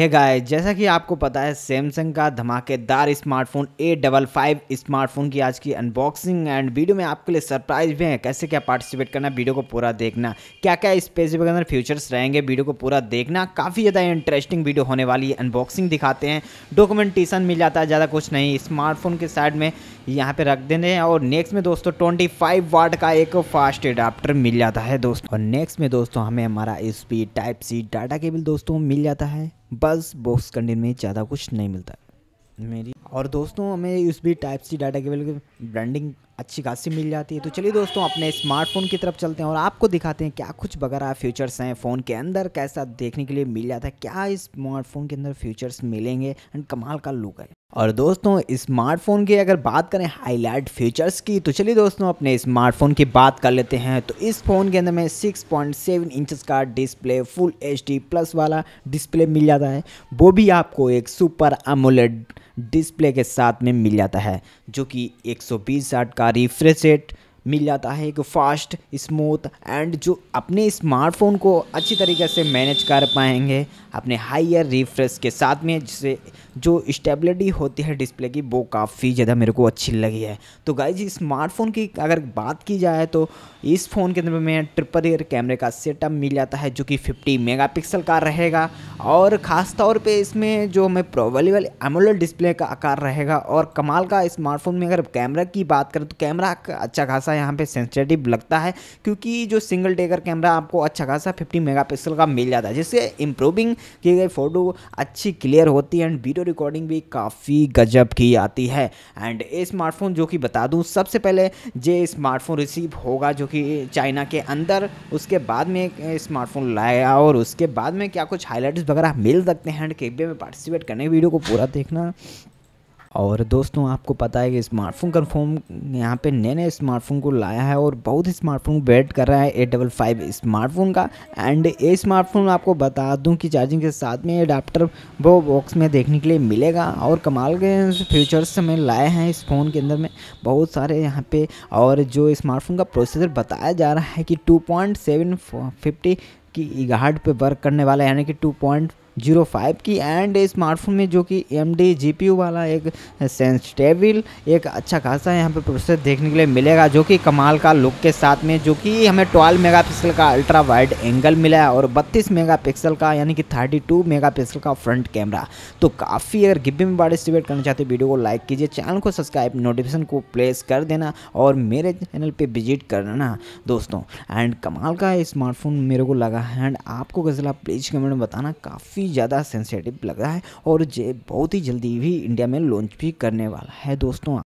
हे hey जैसा कि आपको पता है सैमसंग का धमाकेदार smartphone A double five smartphone की आज की अनबॉक्सिंग एंड वीडियो में आपके लिए सरप्राइज भी है कैसे क्या पार्टिसिपेट करना वीडियो को पूरा देखना क्या क्या स्पेसिफिक अंदर फ्यूचर्स रहेंगे वीडियो को पूरा देखना काफ़ी ज़्यादा इंटरेस्टिंग वीडियो होने वाली है अनबॉक्सिंग दिखाते हैं डॉक्यूमेंटेशन मिल जाता है ज़्यादा कुछ नहीं स्मार्टफोन के साइड में यहाँ पे रख देने हैं और नेक्स्ट में दोस्तों ट्वेंटी फाइव वाट का एक फास्ट एडाप्टर मिल जाता है दोस्तों और नेक्स्ट में दोस्तों हमें हमारा speed type C data cable दोस्तों मिल जाता है बस बॉक्स कंटेंट में ज़्यादा कुछ नहीं मिलता मेरी और दोस्तों हमें इस भी टाइप सी डाटा केबल की ब्रांडिंग अच्छी खासी मिल जाती है तो चलिए दोस्तों अपने स्मार्टफोन की तरफ चलते हैं और आपको दिखाते हैं क्या कुछ वगैरह फीचर्स हैं फ़ोन के अंदर कैसा देखने के लिए मिल जाता है क्या इस स्मार्टफोन के अंदर फीचर्स मिलेंगे एंड कमाल का लुक है और दोस्तों स्मार्टफोन की अगर बात करें हाईलाइट फीचर्स की तो चलिए दोस्तों अपने स्मार्टफोन की बात कर लेते हैं तो इस फ़ोन के अंदर में 6.7 इंचज़ का डिस्प्ले फुल एचडी प्लस वाला डिस्प्ले मिल जाता है वो भी आपको एक सुपर अमोलेड डिस्प्ले के साथ में मिल जाता है जो कि 120 सौ का रिफ्रेश रेट मिल जाता है एक फास्ट स्मूथ एंड जो अपने स्मार्टफोन को अच्छी तरीके से मैनेज कर पाएंगे अपने हाइयर रिफ्रेश के साथ में जिससे जो स्टेबिलिटी होती है डिस्प्ले की वो काफ़ी ज़्यादा मेरे को अच्छी लगी है तो जी स्मार्टफोन की अगर बात की जाए तो इस फ़ोन के अंदर में ट्रिपल एयर कैमरे का सेटअप मिल जाता है जो कि 50 मेगापिक्सल का रहेगा और ख़ास तौर पे इसमें जो हमें प्रोवेलेबल एमोल डिस्प्ले का आकार रहेगा और कमाल का स्मार्टफोन में अगर कैमरा की बात करें तो कैमरा अच्छा खासा सा यहाँ पे सेंसिटिव लगता है क्योंकि जो सिंगल टेकर कैमरा आपको अच्छा खासा फिफ्टी मेगा का मिल जाता है जिससे इम्प्रूविंग की गई फ़ोटो अच्छी क्लियर होती है एंड वीडियो रिकॉर्डिंग भी काफ़ी गजब की आती है एंड ये स्मार्टफोन जो कि बता दूँ सबसे पहले ये स्मार्टफोन रिसीव होगा जो कि चाइना के अंदर उसके बाद में एक स्मार्टफोन लाया और उसके बाद में क्या कुछ हाईलाइट्स वगैरह मिल सकते हैं एंड केबे में पार्टिसिपेट करने वीडियो को पूरा देखना और दोस्तों आपको पता है कि स्मार्टफोन कन्फर्म यहाँ पे नए नए स्मार्टफोन को लाया है और बहुत ही स्मार्टफोन वेट कर रहा है ए डबल फाइव स्मार्टफोन का एंड ये स्मार्टफोन आपको बता दूँ कि चार्जिंग के साथ में अडाप्टर वो बॉक्स में देखने के लिए मिलेगा और कमाल के फीचर्स हमें लाए हैं इस फ़ोन के अंदर में बहुत सारे यहाँ पे और जो स्मार्टफोन का प्रोसेसर बताया जा रहा है कि टू पॉइंट सेवन फिफ्टी की इगाहट पे वर्क करने वाला यानी कि टू पॉइंट जीरो फाइव की एंड स्मार्टफोन में जो कि M D G P U वाला एक सेंसटेबल एक अच्छा खासा यहाँ पे प्रोसेस देखने के लिए मिलेगा जो कि कमाल का लुक के साथ में जो कि हमें 12 मेगापिक्सल का अल्ट्रा वाइड एंगल मिला है और 32 मेगापिक्सल का यानी कि 32 मेगापिक्सल का फ्रंट कैमरा तो काफ़ी अगर गिब्बे में बार करना चाहते वीडियो को लाइक कीजिए चैनल को सब्सक्राइब नोटिफिकेशन को प्लेस कर देना और मेरे चैनल पर विजिट करना दोस्तों एंड कमाल का स्मार्टफोन मेरे को लगा है एंड आपको गजला प्लीज़ कमेंट में बताना काफ़ी काफ़ी ज़्यादा सेंसेटिव लग रहा है और ये बहुत ही जल्दी भी इंडिया में लॉन्च भी करने वाला है दोस्तों